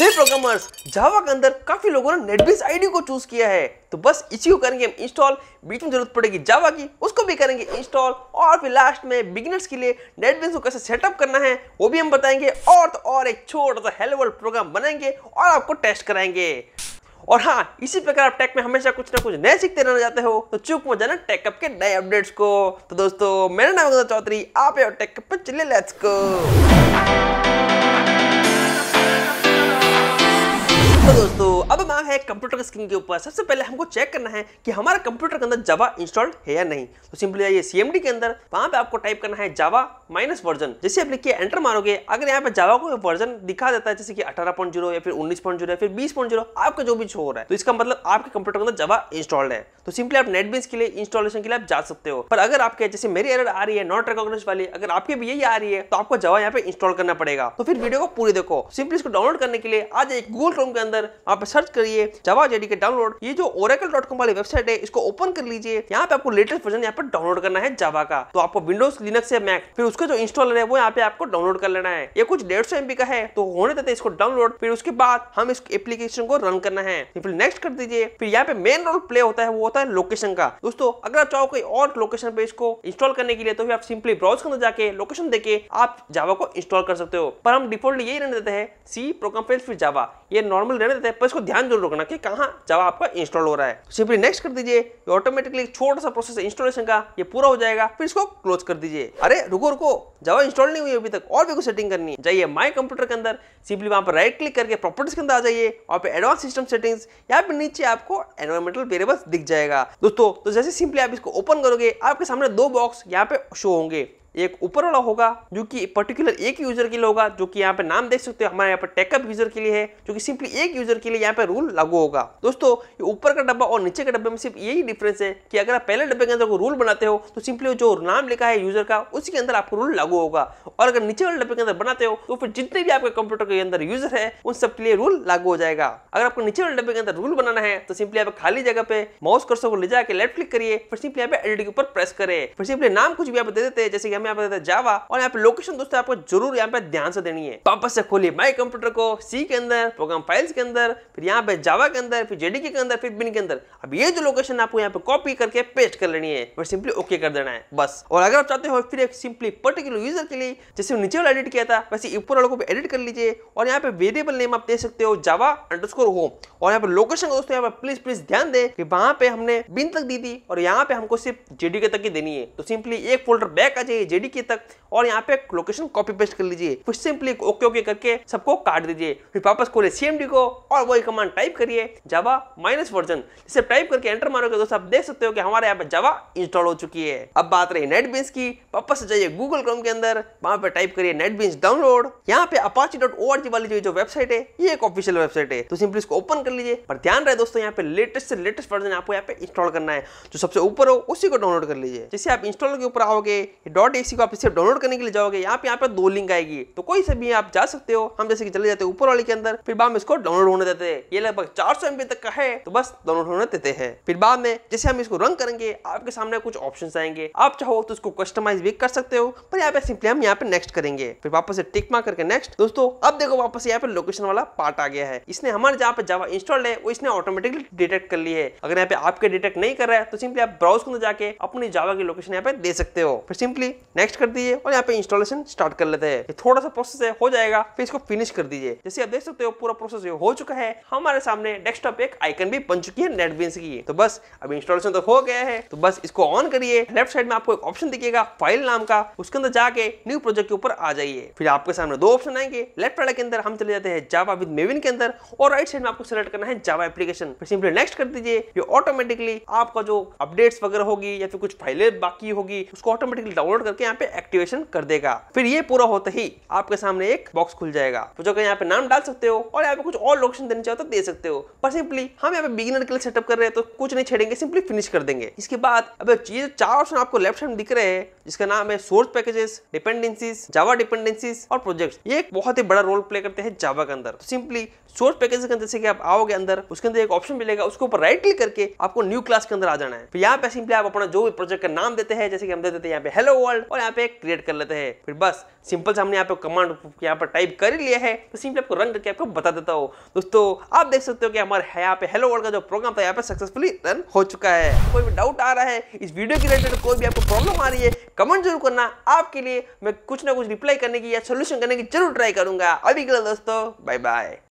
हे programmers जावा के अंदर काफी लोगों ने नेटबीस आईडी को चूज किया है तो बस इसी को करेंगे हम इंस्टॉल बीच में जरूरत पड़ेगी जावा की उसको भी करेंगे इंस्टॉल और फिर लास्ट में बिगिनर्स के लिए नेटबीस को कैसे सेटअप करना है वो भी हम बताएंगे और तो और एक छोटा सा हेलो वर्ल्ड प्रोग्राम बनाएंगे और आपको टेस्ट कराएंगे और हाँ इसी प्रकार आप टेक में हमेशा कुछ ना कुछ नए सीखते रहना चाहते हो तो चुप मत जाना टेकअप के नए अपडेट्स को तो दोस्तों मेरा नाम चौधरी आप टेकअप पर चले लेट्स को अब मांग है कंप्यूटर स्क्रीन के ऊपर सबसे पहले हमको चेक करना है कि हमारा कंप्यूटर के अंदर जावा इंस्टॉल्ड है या नहीं तो सिंपली आइए सीएमडी के अंदर वहां पे आपको टाइप करना है जावा माइनस वर्जन जैसे आप लिखिए एंटर मारोगे अगर यहाँ पे जावा को वर्जन दिखा देता है जैसे कि अठारह या फिर उन्नीस या फिर बीस आपका जो भी शो रहा है तो इसका मतलब आपके कंप्यूटर के अंदर जवा इंस्टॉल्ड है तो सिंपली आप नेटबीन्स के लिए इंस्टॉलेशन के लिए आप जा सकते हो पर अगर आपके जैसे मेरी एरर आ रही है नॉट रिकॉग्नाइज वाली अगर आपके भी यही आ रही है तो आपको जवाब यहाँ पे इंस्टॉल करना पड़ेगा तो फिर वीडियो को पूरी देखो सिंपली इसको डाउनलोड करने के लिए आज एक गूगल क्रोम के अंदर वहाँ पे सर्च करिए जवा जेडी के डाउनलोड ये जो ओरेकल डॉट कॉम वाली वेबसाइट है इसको ओपन कर लीजिए यहाँ पे आपको लेटेस्ट वर्जन यहाँ पर डाउनलोड करना है जवा का तो आपको विंडोज लिनक से मैक फिर उसका जो इंस्टॉलर है वो यहाँ पे आपको डाउनलोड कर लेना है ये कुछ डेढ़ सौ का है तो होने देते इसको डाउनलोड फिर उसके बाद हम इस एप्लीकेशन को रन करना है फिर नेक्स्ट कर दीजिए फिर यहाँ पे मेन रोल प्ले होता है वो होता है लोकेशन का दोस्तों अगर आप चाहो कोई और लोकेशन पे इसको इंस्टॉल करने के लिए तो फिर आप सिंपली ब्राउज के अंदर जाके लोकेशन देके आप जावा को इंस्टॉल कर सकते हो पर हम डिफॉल्ट यही रहने देते हैं सी प्रोग्राम फाइल्स फिर जावा ये नॉर्मल रहने देते हैं पर इसको ध्यान जरूर रखना कि कहाँ जावा आपका इंस्टॉल हो रहा है सिंपली नेक्स्ट कर दीजिए ये ऑटोमेटिकली छोटा सा प्रोसेस इंस्टॉलेशन का ये पूरा हो जाएगा फिर इसको क्लोज कर दीजिए अरे रुको रुको जावा इंस्टॉल नहीं हुई अभी तक और भी कुछ सेटिंग करनी है जाइए माई कंप्यूटर के अंदर सिंपली वहाँ पर राइट क्लिक करके प्रॉपर्टीज के अंदर आ जाइए और पे एडवांस सिस्टम सेटिंग्स यहाँ फिर नीचे आपको एनवायरमेंटल वेरेबल्स दिख जाएगा दोस्तों तो जैसे सिंपली आप इसको ओपन करोगे आपके सामने दो बॉक्स यहाँ पे शो होंगे एक ऊपर वाला होगा जो कि पर्टिकुलर एक यूजर के लिए होगा जो कि यहाँ पे नाम देख सकते हो हमारे यहाँ पर टेकअप यूजर के लिए है जो कि सिंपली एक यूजर के लिए यहाँ पे रूल लागू होगा दोस्तों ऊपर का डब्बा और नीचे के डब्बे में सिर्फ यही डिफरेंस है कि अगर आप पहले डब्बे के अंदर रूल बनाते हो तो सिंपली जो नाम लिखा है यूजर का उसके अंदर आपको रूल लागू होगा और अगर नीचे वाले डब्बे के अंदर बनाते हो तो फिर जितने भी आपके कंप्यूटर के अंदर यूजर है उन सबके लिए रूल लागू हो जाएगा अगर आपको नीचे वाले डब्बे के अंदर रूल बनाना है तो सिंपली आप खाली जगह पे माउस कर्सर को ले जाकर लेफ्ट क्लिक करिए फिर सिंपली यहाँ पे एडिट के ऊपर प्रेस करें फिर सिंपली नाम कुछ भी आप दे देते हैं जैसे कि हमें यहाँ पे देता जावा और यहाँ पे लोकेशन दोस्तों आपको जरूर यहाँ पे ध्यान से देनी है वापस तो से खोलिए माई कंप्यूटर को सी के अंदर प्रोग्राम फाइल्स के अंदर फिर यहाँ पे जावा के अंदर फिर जेडी के अंदर फिर बिन के अंदर अब ये जो लोकेशन आपको यहाँ पे कॉपी करके पेस्ट कर लेनी है और सिंपली ओके कर देना है बस और अगर आप चाहते हो फिर एक सिंपली पर्टिकुलर यूजर के लिए जैसे नीचे वाला एडिट किया था वैसे ऊपर वालों को भी एडिट कर लीजिए और यहाँ पे वेरिएबल नेम आप दे सकते हो जावा अंडरस्कोर होम और यहाँ पे लोकेशन का दोस्तों यहाँ पे प्लीज प्लीज ध्यान दें कि वहां पे हमने बिन तक दी थी और यहाँ पे हमको सिर्फ जेडी के तक ही देनी है तो सिंपली एक फोल्डर बैक आ जाइए जेडी के तक और यहाँ पे लोकेशन कॉपी पेस्ट कर लीजिए फिर सिंपली ओके ओके करके सबको काट दीजिए फिर वापस खोले सी को और वही कमांड टाइप करिए जावा माइनस वर्जन इसे टाइप करके एंटर मारोगे दोस्तों आप देख सकते हो कि हमारे यहाँ पे जावा इंस्टॉल हो चुकी है अब बात रही नेट बीस की वापस जाइए गूगल क्रम के अंदर वहां पे टाइप करिए नेट बीस डाउनलोड यहाँ पे अपाची डॉट ओ वाली जो वेबसाइट है ये एक ऑफिशियल वेबसाइट है तो सिंपली इसको ओपन कर लीजिए पर ध्यान रहे दोस्तों यहाँ पे लेटेस्ट से लेटेस्ट वर्जन आपको यहाँ पे इंस्टॉल करना है जो सबसे ऊपर हो उसी को डाउनलोड कर लीजिए जैसे आप इंस्टॉल के ऊपर आओगे डॉट इसी को आप इसे डाउनलोड करने के लिए जाओगे यहाँ पे यहाँ पर दो लिंक आएगी तो कोई से भी आप जा सकते हो हम जैसे कि चले जाते हैं ऊपर वाले के अंदर फिर बाद में इसको डाउनलोड होने देते हैं ये लगभग चार सौ तक का है तो बस डाउनलोड होने देते हैं फिर बाद में जैसे हम इसको रन करेंगे आपके सामने कुछ ऑप्शन आएंगे आप चाहो तो इसको कस्टमाइज भी कर सकते हो पर यहाँ पे सिंपली हम यहाँ पे नेक्स्ट करेंगे फिर वापस से टिक मार करके नेक्स्ट दोस्तों अब देखो वापस यहाँ पे लोकेशन वाला पार्ट आ गया है इसने हमारे जहाँ पे जावा इंस्टॉल है वो इसने ऑटोमेटिकली डिटेक्ट कर लिया है अगर यहाँ पे आपके डिटेक्ट नहीं कर रहा है तो सिंपली आप ब्राउज के अंदर जाके अपनी जावा की लोकेशन यहाँ पे दे सकते हो फिर सिंपली नेक्स्ट कर दीजिए और यहाँ पे इंस्टॉलेशन स्टार्ट कर लेते हैं थोड़ा सा प्रोसेस है हो जाएगा फिर इसको फिनिश कर दीजिए जैसे आप देख सकते हो पूरा प्रोसेस हो चुका है हमारे सामने डेस्कटॉप एक आइकन भी बन चुकी है नेटबीन्स की तो बस अब इंस्टॉलेशन तो हो गया है तो बस इसको ऑन करिए लेफ्ट साइड में आपको एक ऑप्शन दिखेगा फाइल नाम का उसके अंदर जाके न्यू प्रोजेक्ट के ऊपर आ जाइए फिर आपके सामने दो ऑप्शन आएंगे लेफ्ट साइड के अंदर हम चले जाते हैं जावा विद मेविन के अंदर और राइट साइड में आपको सिलेक्ट करना है जावा एप्लीकेशन फिर सिंपली नेक्स्ट कर दीजिए ये ऑटोमेटिकली आपका जो अपडेट्स वगैरह होगी या फिर कुछ फाइलें बाकी होगी उसको ऑटोमेटिकली डाउनलोड करके के यहाँ पे एक्टिवेशन कर देगा फिर ये पूरा होते ही आपके सामने एक बॉक्स खुल जाएगा तो जो यहाँ पे नाम डाल सकते हो और यहाँ पे कुछ और लोकेशन देना चाहते तो दे सकते हो पर सिंपली हम यहाँ पे बिगिनर के लिए सेटअप कर रहे हैं तो कुछ नहीं छेड़ेंगे सिंपली फिनिश कर देंगे इसके बाद अब ये चार ऑप्शन आपको लेफ्ट हैंड दिख रहे हैं जिसका नाम है source packages dependencies Java dependencies और प्रोजेक्ट ये एक बहुत ही बड़ा रोल प्ले करते हैं जावा के अंदर सिंपली सोर्स पैकेजेस के अंदर से आप आओगे अंदर उसके अंदर एक ऑप्शन मिलेगा उसके ऊपर राइट क्लिक करके आपको न्यू क्लास के अंदर आ जाना है यहाँ पे सिंपली आप अपना जो भी प्रोजेक्ट का नाम देते हैं जैसे कि हम देते हैं यहाँ पे हेलो वर्ल्ड और यहाँ पे क्रिएट कर लेते हैं फिर बस सिंपल से हमने यहाँ पे कमांड यहाँ पर टाइप कर लिया है तो सिंपल आपको रन करके आपको बता देता हो दोस्तों आप देख सकते हो कि हमारे यहाँ पे हेलो वर्ल्ड का जो प्रोग्राम था यहाँ पे सक्सेसफुली रन हो चुका है कोई भी डाउट आ रहा है इस वीडियो के रिलेटेड कोई भी आपको प्रॉब्लम आ रही है कमेंट जरूर करना आपके लिए मैं कुछ ना कुछ रिप्लाई करने की या सोल्यूशन करने की जरूर ट्राई करूंगा अभी के लिए दोस्तों बाय बाय